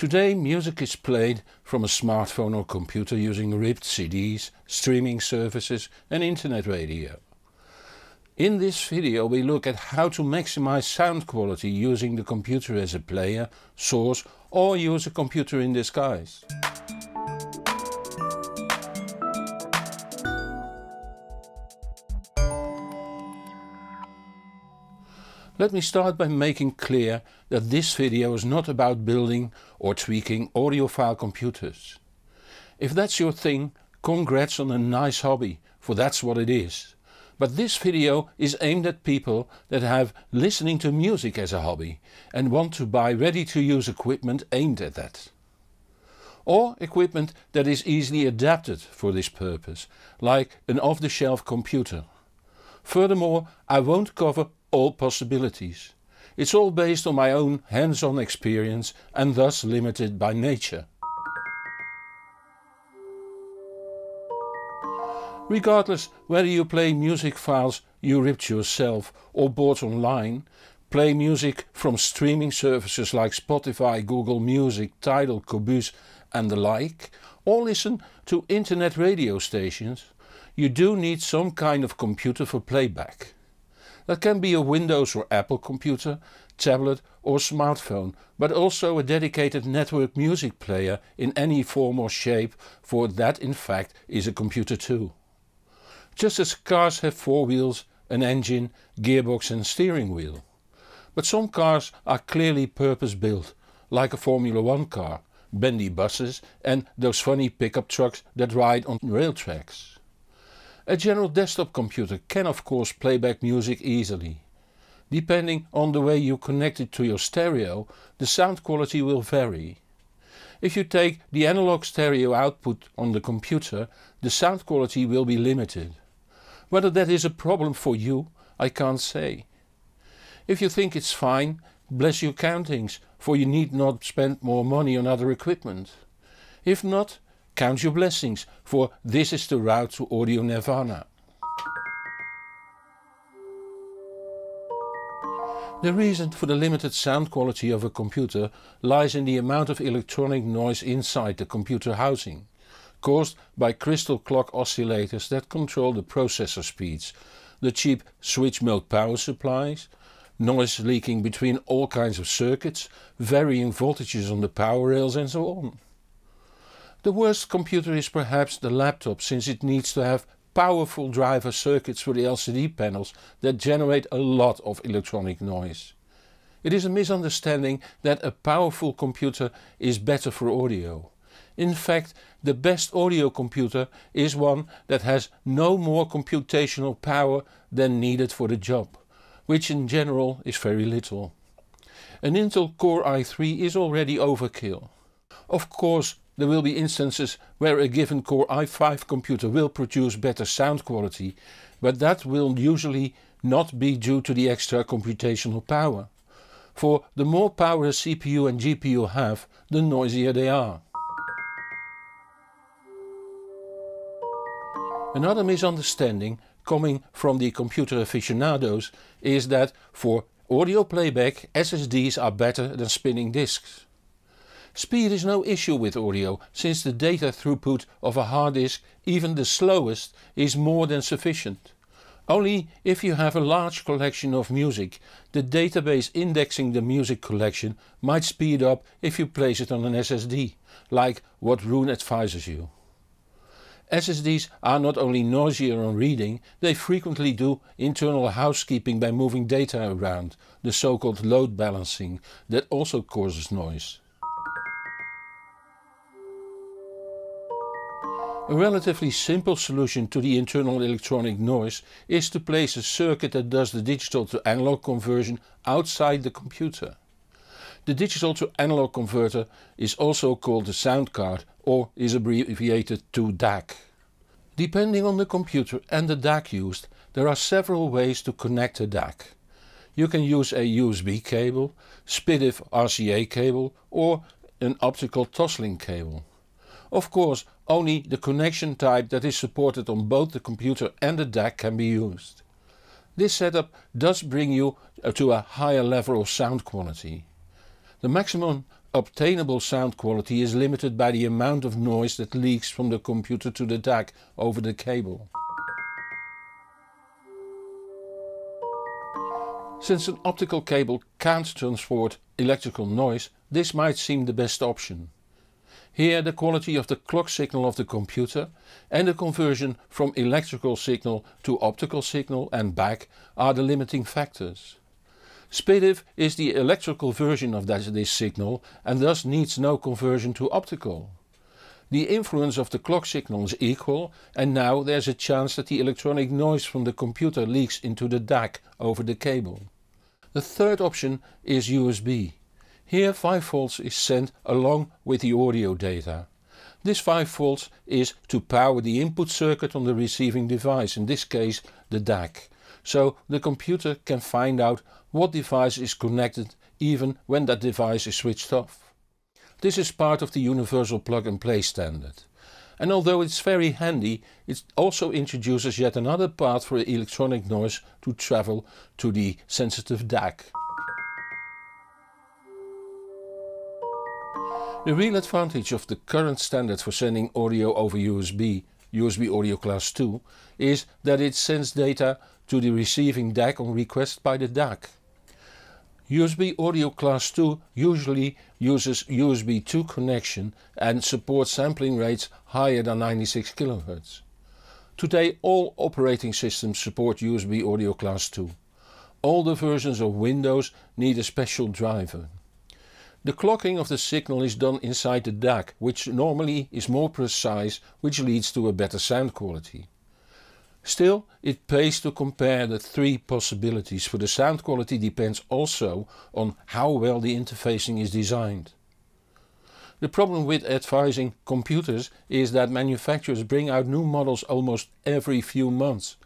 Today music is played from a smartphone or computer using ripped CDs, streaming services and internet radio. In this video we look at how to maximize sound quality using the computer as a player, source or use a computer in disguise. Let me start by making clear that this video is not about building or tweaking audiophile computers. If that's your thing, congrats on a nice hobby, for that's what it is. But this video is aimed at people that have listening to music as a hobby and want to buy ready-to-use equipment aimed at that. Or equipment that is easily adapted for this purpose, like an off-the-shelf computer. Furthermore, I won't cover all possibilities. It's all based on my own hands-on experience and thus limited by nature. Regardless whether you play music files you ripped yourself or bought online, play music from streaming services like Spotify, Google Music, Tidal, Cobus and the like, or listen to internet radio stations, you do need some kind of computer for playback. That can be a Windows or Apple computer, tablet or smartphone, but also a dedicated network music player in any form or shape, for that in fact is a computer too. Just as cars have four wheels, an engine, gearbox and steering wheel. But some cars are clearly purpose built, like a Formula 1 car, bendy buses and those funny pickup trucks that ride on rail tracks. A general desktop computer can of course play back music easily. Depending on the way you connect it to your stereo, the sound quality will vary. If you take the analog stereo output on the computer, the sound quality will be limited. Whether that is a problem for you, I can't say. If you think it's fine, bless your countings, for you need not spend more money on other equipment. If not, Count your blessings, for this is the route to audio nirvana. The reason for the limited sound quality of a computer lies in the amount of electronic noise inside the computer housing, caused by crystal clock oscillators that control the processor speeds, the cheap switch mode power supplies, noise leaking between all kinds of circuits, varying voltages on the power rails and so on. The worst computer is perhaps the laptop since it needs to have powerful driver circuits for the LCD panels that generate a lot of electronic noise. It is a misunderstanding that a powerful computer is better for audio. In fact, the best audio computer is one that has no more computational power than needed for the job, which in general is very little. An Intel Core i3 is already overkill. Of course, there will be instances where a given Core i5 computer will produce better sound quality, but that will usually not be due to the extra computational power. For the more power a CPU and GPU have, the noisier they are. Another misunderstanding coming from the computer aficionados is that for audio playback SSDs are better than spinning disks. Speed is no issue with audio, since the data throughput of a hard disk, even the slowest, is more than sufficient. Only if you have a large collection of music, the database indexing the music collection might speed up if you place it on an SSD, like what Rune advises you. SSDs are not only noisier on reading, they frequently do internal housekeeping by moving data around, the so-called load balancing, that also causes noise. A relatively simple solution to the internal electronic noise is to place a circuit that does the digital to analog conversion outside the computer. The digital to analog converter is also called the sound card or is abbreviated to DAC. Depending on the computer and the DAC used, there are several ways to connect a DAC. You can use a USB cable, SPDIF RCA cable or an optical toslink cable. Of course, only the connection type that is supported on both the computer and the DAC can be used. This setup does bring you uh, to a higher level of sound quality. The maximum obtainable sound quality is limited by the amount of noise that leaks from the computer to the DAC over the cable. Since an optical cable can't transport electrical noise, this might seem the best option. Here the quality of the clock signal of the computer and the conversion from electrical signal to optical signal and back are the limiting factors. SPDIF is the electrical version of this signal and thus needs no conversion to optical. The influence of the clock signal is equal and now there's a chance that the electronic noise from the computer leaks into the DAC over the cable. The third option is USB. Here 5V is sent along with the audio data. This 5V is to power the input circuit on the receiving device, in this case the DAC. So the computer can find out what device is connected even when that device is switched off. This is part of the universal plug and play standard. And although it's very handy, it also introduces yet another path for electronic noise to travel to the sensitive DAC. The real advantage of the current standard for sending audio over USB, USB Audio Class 2, is that it sends data to the receiving DAC on request by the DAC. USB Audio Class 2 usually uses USB 2 connection and supports sampling rates higher than 96 kHz. Today all operating systems support USB Audio Class 2. All the versions of Windows need a special driver. The clocking of the signal is done inside the DAC, which normally is more precise, which leads to a better sound quality. Still, it pays to compare the three possibilities, for the sound quality depends also on how well the interfacing is designed. The problem with advising computers is that manufacturers bring out new models almost every few months.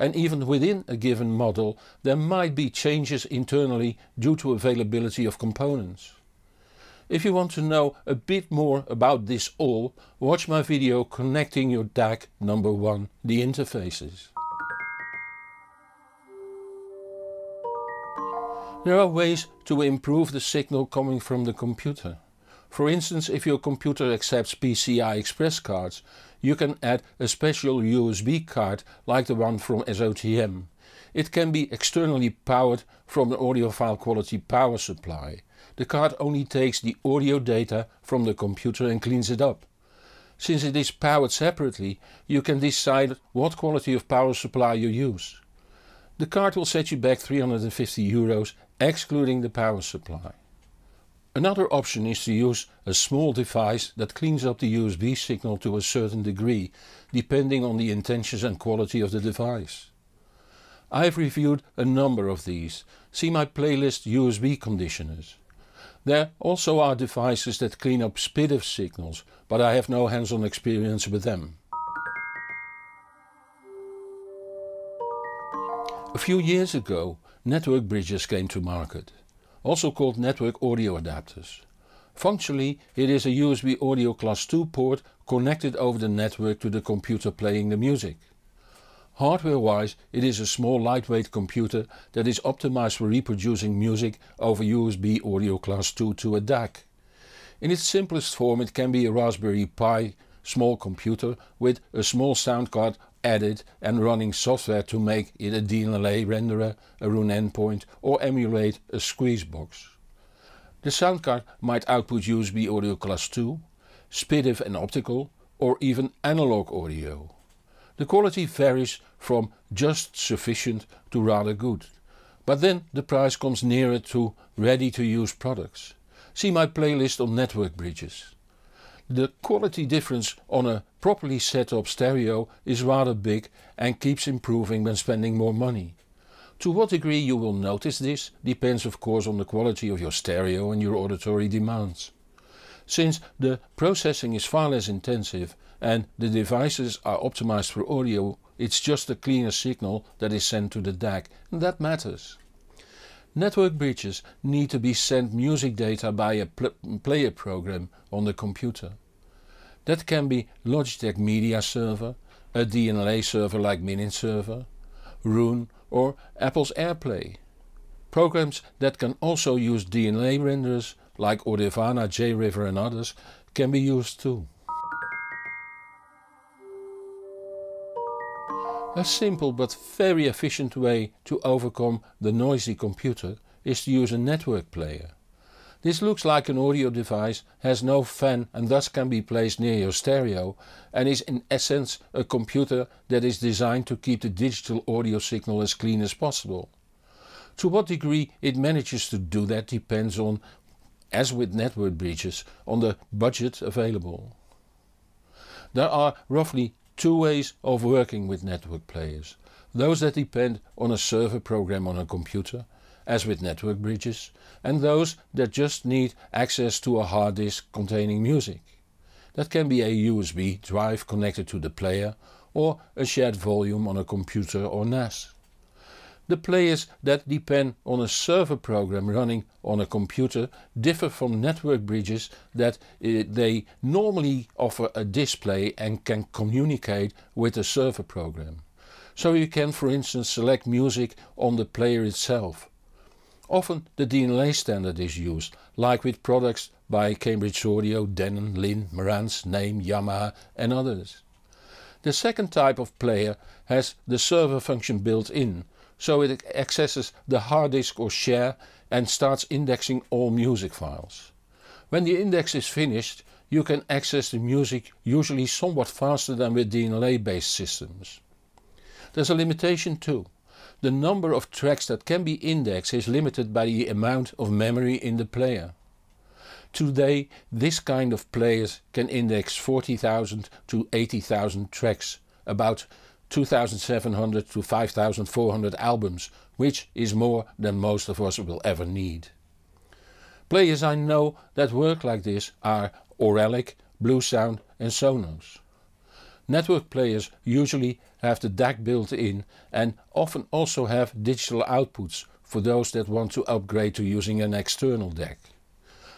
And even within a given model there might be changes internally due to availability of components. If you want to know a bit more about this all, watch my video connecting your DAC number 1, the interfaces. There are ways to improve the signal coming from the computer. For instance, if your computer accepts PCI Express cards, you can add a special USB card like the one from SOTM. It can be externally powered from an audiophile quality power supply the card only takes the audio data from the computer and cleans it up. Since it is powered separately, you can decide what quality of power supply you use. The card will set you back 350 euros excluding the power supply. Another option is to use a small device that cleans up the USB signal to a certain degree, depending on the intentions and quality of the device. I've reviewed a number of these, see my playlist USB conditioners. There also are devices that clean up SPDIF signals, but I have no hands-on experience with them. A few years ago, network bridges came to market, also called network audio adapters. Functionally, it is a USB audio class 2 port connected over the network to the computer playing the music. Hardware-wise, it is a small lightweight computer that is optimized for reproducing music over USB Audio Class 2 to a DAC. In its simplest form it can be a Raspberry Pi small computer with a small sound card added and running software to make it a DLNA renderer, a Rune endpoint or emulate a squeeze box. The sound card might output USB Audio Class 2, SPDIF and optical or even analog audio. The quality varies from just sufficient to rather good. But then the price comes nearer to ready-to-use products. See my playlist on network bridges. The quality difference on a properly set up stereo is rather big and keeps improving when spending more money. To what degree you will notice this depends of course on the quality of your stereo and your auditory demands. Since the processing is far less intensive, and the devices are optimized for audio. It's just a cleaner signal that is sent to the DAC and that matters. Network bridges need to be sent music data by a pl player program on the computer. That can be Logitech Media Server, a DNLA server like Minin Server, Roon or Apple's AirPlay. Programs that can also use DLNA renderers like Ordivana, JRiver and others can be used too. A simple but very efficient way to overcome the noisy computer is to use a network player. This looks like an audio device, has no fan and thus can be placed near your stereo and is in essence a computer that is designed to keep the digital audio signal as clean as possible. To what degree it manages to do that depends on, as with network breaches, on the budget available. There are roughly two ways of working with network players. Those that depend on a server program on a computer, as with network bridges, and those that just need access to a hard disk containing music. That can be a USB drive connected to the player or a shared volume on a computer or NAS. The players that depend on a server program running on a computer differ from network bridges that uh, they normally offer a display and can communicate with the server program. So you can for instance select music on the player itself. Often the DLNA standard is used, like with products by Cambridge Audio, Denon, Lin, Marantz, Name, Yamaha and others. The second type of player has the server function built in, so it accesses the hard disk or share and starts indexing all music files. When the index is finished you can access the music usually somewhat faster than with DLNA based systems. There's a limitation too. The number of tracks that can be indexed is limited by the amount of memory in the player. Today this kind of players can index 40,000 to 80,000 tracks, about 2,700 to 5,400 albums, which is more than most of us will ever need. Players I know that work like this are Orelic, Blue Sound and Sonos. Network players usually have the DAC built in and often also have digital outputs for those that want to upgrade to using an external DAC.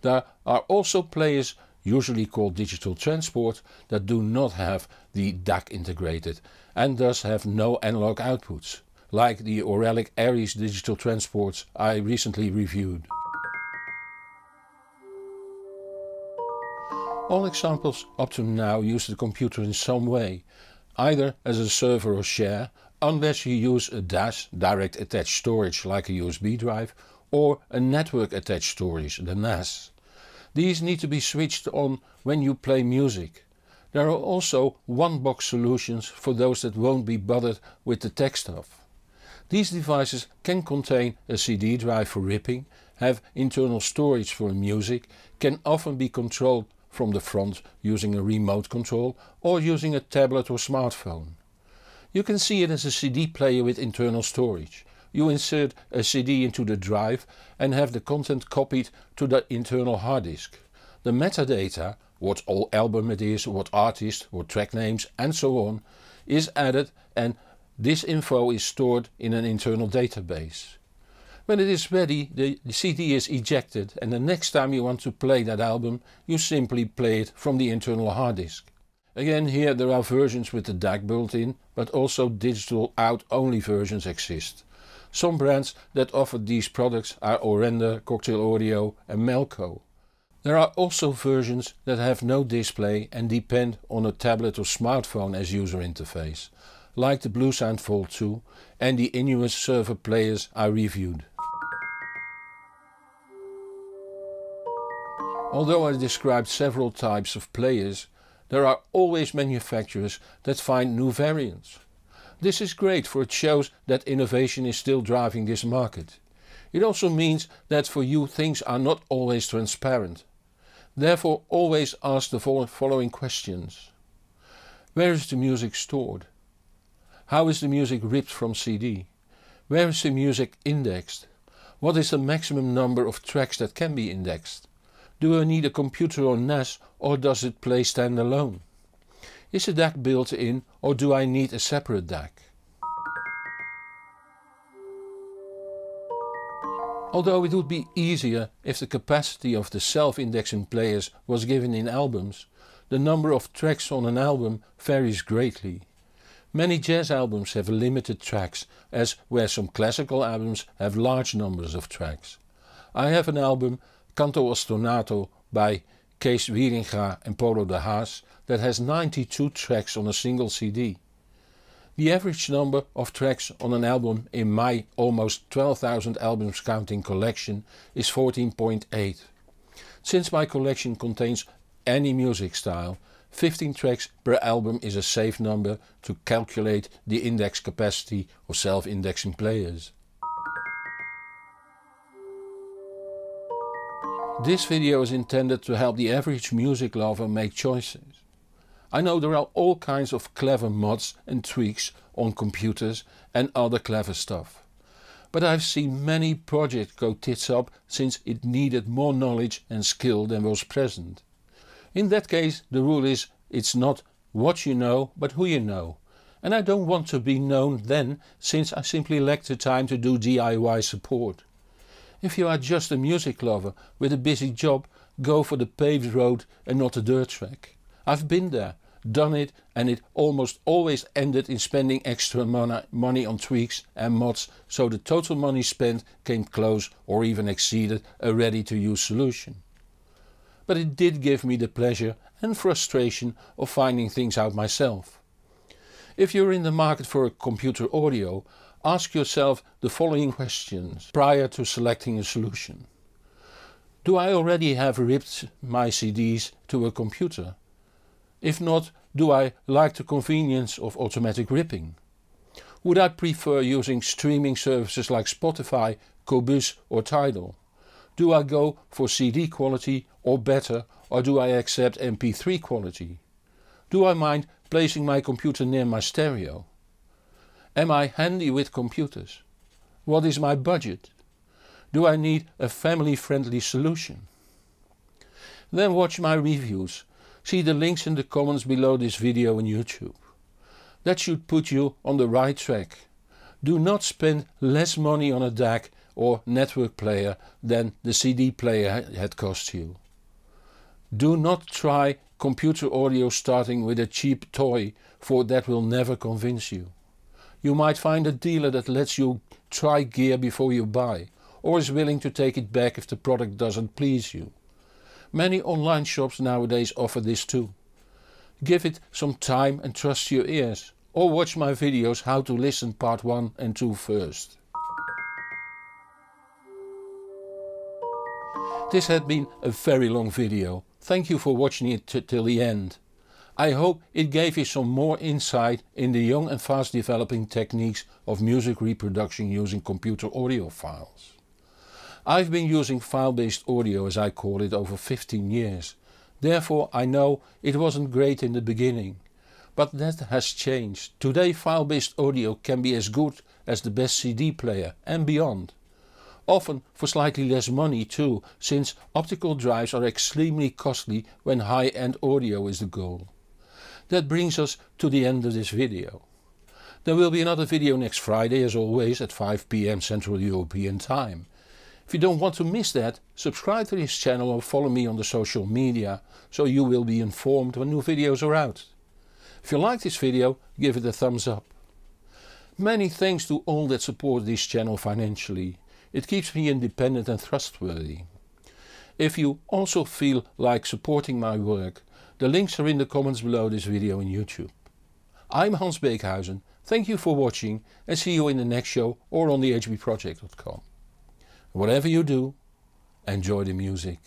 There are also players, usually called digital transport, that do not have the DAC integrated and thus have no analog outputs, like the Aurelic Aries digital transports I recently reviewed. All examples up to now use the computer in some way, either as a server or share, unless you use a DAS direct attached storage like a USB drive or a network attached storage, the NAS. These need to be switched on when you play music. There are also one-box solutions for those that won't be bothered with the tech stuff. These devices can contain a CD drive for ripping, have internal storage for music, can often be controlled from the front using a remote control or using a tablet or smartphone. You can see it as a CD player with internal storage. You insert a CD into the drive and have the content copied to the internal hard disk. The metadata what all album it is, what artist, what track names and so on is added and this info is stored in an internal database. When it is ready the, CD is ejected and the next time you want to play that album you simply play it from the internal hard disk. Again here there are versions with the DAC built in but also digital out only versions exist. Some brands that offer these products are Orenda, Cocktail Audio and Melco. There are also versions that have no display and depend on a tablet or smartphone as user interface, like the Bluesound Fold 2 and the Inuit server players I reviewed. Although I described several types of players, there are always manufacturers that find new variants. This is great for it shows that innovation is still driving this market. It also means that for you things are not always transparent Therefore, always ask the following questions. Where is the music stored? How is the music ripped from CD? Where is the music indexed? What is the maximum number of tracks that can be indexed? Do I need a computer or NAS or does it play standalone? Is the DAC built in or do I need a separate DAC? although it would be easier if the capacity of the self-indexing players was given in albums, the number of tracks on an album varies greatly. Many jazz albums have limited tracks, as where some classical albums have large numbers of tracks. I have an album, Canto Ostonato, by Kees Wieringa and Polo de Haas, that has 92 tracks on a single CD. The average number of tracks on an album in my almost 12,000 albums counting collection is 14.8. Since my collection contains any music style, 15 tracks per album is a safe number to calculate the index capacity of self-indexing players. This video is intended to help the average music lover make choices. I know there are all kinds of clever mods and tweaks on computers and other clever stuff. But I've seen many projects go tits up since it needed more knowledge and skill than was present. In that case the rule is it's not what you know but who you know. And I don't want to be known then since I simply lack the time to do DIY support. If you are just a music lover with a busy job, go for the paved road and not the dirt track. I've been there done it and it almost always ended in spending extra money on tweaks and mods so the total money spent came close or even exceeded a ready to use solution. But it did give me the pleasure and frustration of finding things out myself. If you're in the market for a computer audio, ask yourself the following questions prior to selecting a solution. Do I already have ripped my CDs to a computer? If not, do I like the convenience of automatic ripping? Would I prefer using streaming services like Spotify, Cobus or Tidal? Do I go for CD quality or better or do I accept MP3 quality? Do I mind placing my computer near my stereo? Am I handy with computers? What is my budget? Do I need a family friendly solution? Then watch my reviews See the links in the comments below this video on YouTube. That should put you on the right track. Do not spend less money on a DAC or network player than the CD player had cost you. Do not try computer audio starting with a cheap toy for that will never convince you. You might find a dealer that lets you try gear before you buy or is willing to take it back if the product doesn't please you. Many online shops nowadays offer this too. Give it some time and trust your ears. Or watch my videos how to listen part 1 and 2 first. This had been a very long video. Thank you for watching it till the end. I hope it gave you some more insight in the young and fast developing techniques of music reproduction using computer audio files. I've been using file-based audio, as I call it, over 15 years. Therefore I know it wasn't great in the beginning. But that has changed. Today file-based audio can be as good as the best CD player and beyond. Often for slightly less money too, since optical drives are extremely costly when high-end audio is the goal. That brings us to the end of this video. There will be another video next Friday as always at 5pm Central European Time. If you don't want to miss that, subscribe to this channel or follow me on the social media, so you will be informed when new videos are out. If you like this video, give it a thumbs up. Many thanks to all that support this channel financially. It keeps me independent and trustworthy. If you also feel like supporting my work, the links are in the comments below this video on YouTube. I'm Hans Beekhuizen, thank you for watching and see you in the next show or on thehbproject.com. Whatever you do, enjoy the music.